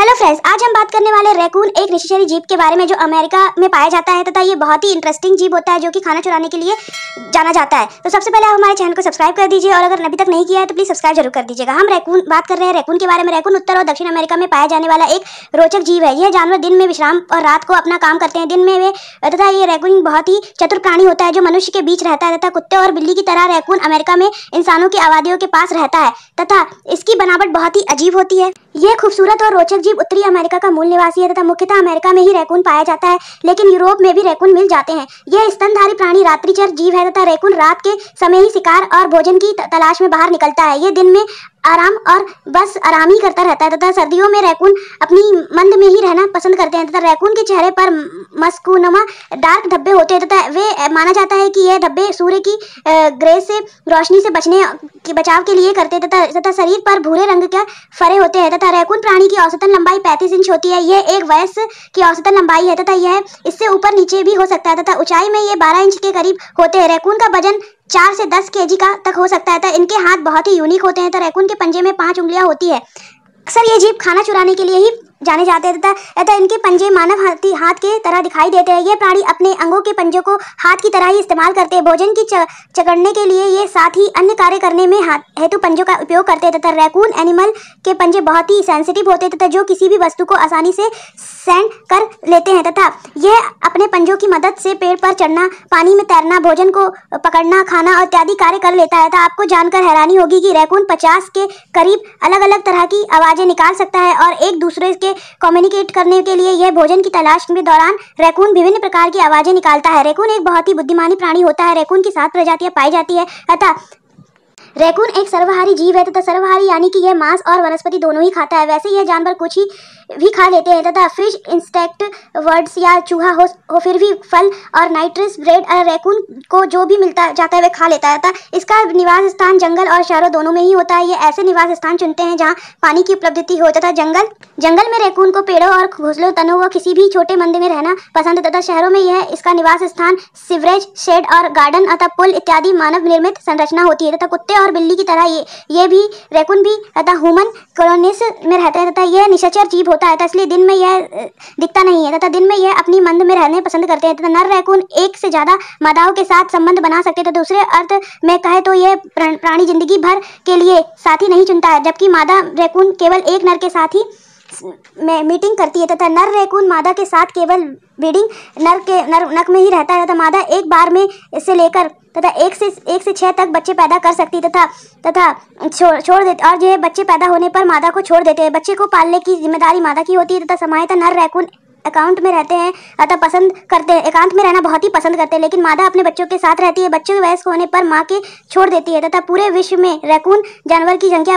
hello friends आज हम बात करने वाले रेकून एक निशेषरी जीप के बारे में जो अमेरिका में पाया जाता है तथा ये बहुत ही इंटरेस्टिंग जीप होता है जो कि खाना चुराने के लिए जाना जाता है तो सबसे पहले आप हमारे चैनल को सब्सक्राइब कर दीजिए और अगर अभी तक नहीं किया है तो प्लीज सब्सक्राइब जरूर कर दीजिएगा हम रैकून बात कर रहे हैं रैकून के बारे में रेकून उत्तर और दक्षिण अमेरिका में पाया जाने वाला एक रोचक जीव है यह जानवर दिन में विश्राम और रात को अपना काम करते हैं दिन में वे तथा ये रेकून बहुत ही चतुर प्राणी होता है जो मनुष्य के बीच रहता है तथा कुत्ते और बिल्ली की तरह रैकून अमेरिका में इंसानों की आबादियों के पास रहता है तथा इसकी बनावट बहुत ही अजीब होती है ये खूबसूरत और रोचक जीव उत्तरी अमेरिका का मूल निवासी है तथा मुख्यतः अमेरिका में ही रैकून पाया जाता है लेकिन यूरोप में भी रैकून मिल जाते हैं यह स्तनधारी प्राणी रात्रिचर जीव है तथा रैकून रात के समय ही शिकार और भोजन की तलाश में बाहर निकलता है ये दिन में आराम और बस आराम ही करता रहता है तथा सर्दियों में रैकून अपनी मंद में ही रहना पसंद करते हैं तथा रैकून के चेहरे पर मस्कुनमा डार्क धब्बे होते हैं तथा वे माना जाता है कि यह धब्बे सूर्य की ग्रे से रोशनी से बचने के बचाव के लिए करते तथा तथा शरीर पर भूरे रंग के फरे होते हैं तथा रैकून प्राणी की औसतन लंबाई पैंतीस इंच होती है यह एक वयस्क की औसतन लंबाई है तथा यह इससे ऊपर नीचे भी हो सकता है तथा ऊंचाई में ये बारह इंच के करीब होते हैं रैकून का वजन चार से दस के का तक हो सकता है तो इनके हाथ बहुत ही यूनिक होते हैं तो रैकून के पंजे में पाँच उंगलियाँ होती है अक्सर ये जीप खाना चुराने के लिए ही जाने जाते हैं तथा इनके पंजे मानव हाथी हाथ के तरह दिखाई देते हैं ये प्राणी अपने अंगों के पंजों को हाथ की तरह ही इस्तेमाल करते हैं भोजन की चकड़ने के लिए ये साथ ही अन्य कार्य करने में हेतु पंजों का उपयोग करते हैं तथा रैकून एनिमल के पंजे बहुत ही सेंसिटिव होते हैं तथा जो किसी भी वस्तु को आसानी से सेंड कर लेते हैं तथा यह अपने पंजों की मदद से पेड़ पर चढ़ना पानी में तैरना भोजन को पकड़ना खाना इत्यादि कार्य कर लेता है तथा आपको जानकर हैरानी होगी कि रैकून पचास के करीब अलग अलग तरह की आवाज़ें निकाल सकता है और एक दूसरे के के कम्युनिकेट करने के लिए यह भोजन की तलाश के दौरान रैकून विभिन्न प्रकार की आवाज़ें निकालता है रैकून एक बहुत ही बुद्धिमानी प्राणी होता है रैकून की सात प्रजातियां पाई जाती है अतः रैकून एक सर्वहारी जीव है तथा सर्वहारी यानी कि यह मांस और वनस्पति दोनों ही खाता है वैसे यह जानवर कुछ ही भी खा लेते हैं तथा फिश इंस्टेक्ट वर्ड्स या चूहा हो, हो फिर भी फल और नाइट्रस ब्रेड रैकून को जो भी मिलता जाता है वह खा लेता है तथा इसका निवास स्थान जंगल और शहरों दोनों में ही होता है ये ऐसे निवास स्थान चुनते हैं जहाँ पानी की उपलब्धि हो तथा जंगल जंगल में रैकून को पेड़ों और घोसलों तनों व किसी भी छोटे मंदिर में रहना पसंद है तथा शहरों में यह इसका निवास स्थान सिवरेज शेड और गार्डन अथवा पुल इत्यादि मानव निर्मित संरचना होती है तथा कुत्ते और और बिल्ली की तरह ये ये भी रेकुन भी तथा हुमन कॉलोनीस में रहता है तथा यह निशाचर जीव होता है तथा इसलिए दिन में यह दिखता नहीं है तथा दिन में यह अपनी मंद में रहने पसंद करते हैं तथा नर रैकून एक से ज़्यादा मादाओं के साथ संबंध बना सकते हैं तो दूसरे अर्थ में कहे तो यह प्राणी जिंदगी भर के लिए साथी नहीं चुनता है जबकि मादा रैकून केवल एक नर के साथ ही में मीटिंग करती है तथा नर रेकून मादा के साथ केवल ब्रीडिंग नर के नर नक में ही रहता है तथा मादा एक बार में इससे लेकर तथा एक से एक से छः तक बच्चे पैदा कर सकती तथा तथा छोड़ छोड़ देते और जो है बच्चे पैदा होने पर मादा को छोड़ देते हैं बच्चे को पालने की जिम्मेदारी मादा की होती है तथा समायता नर रैकून अकाउंट में रहते हैं अतः पसंद करते हैं एकांत में रहना बहुत ही पसंद करते हैं लेकिन मादा अपने बच्चों के साथ रहती है बच्चों के वयस्क होने पर माँ के छोड़ देती है तथा पूरे विश्व में रैकून जानवर की संख्या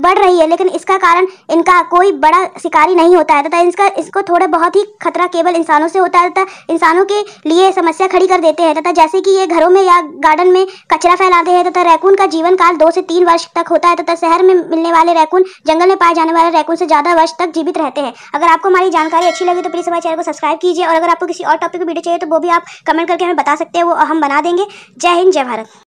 बढ़ रही है लेकिन इसका कारण इनका कोई बड़ा शिकारी नहीं होता है तथा इसका इसको थोड़ा बहुत ही खतरा केवल इंसानों से होता है तथा इंसानों के लिए समस्या खड़ी कर देते हैं तथा जैसे कि ये घरों में या गार्डन में कचरा फैलाते हैं तथा रैकून का जीवन काल दो से तीन वर्ष तक होता है तथा शहर में मिलने वाले रैकून जंगल में पाए जाने वाले रैकून से ज़्यादा वर्ष तक जीवित रहते हैं अगर आपको हमारी जानकारी अच्छी लगी तो प्लीज़ हमारे चैनल को सब्सक्राइब कीजिए और अगर आपको किसी और टॉपिक की वीडियो चाहिए तो वो भी आप कमेंट करके हमें बता सकते हैं वो हम बना देंगे जय हिंद जय भारत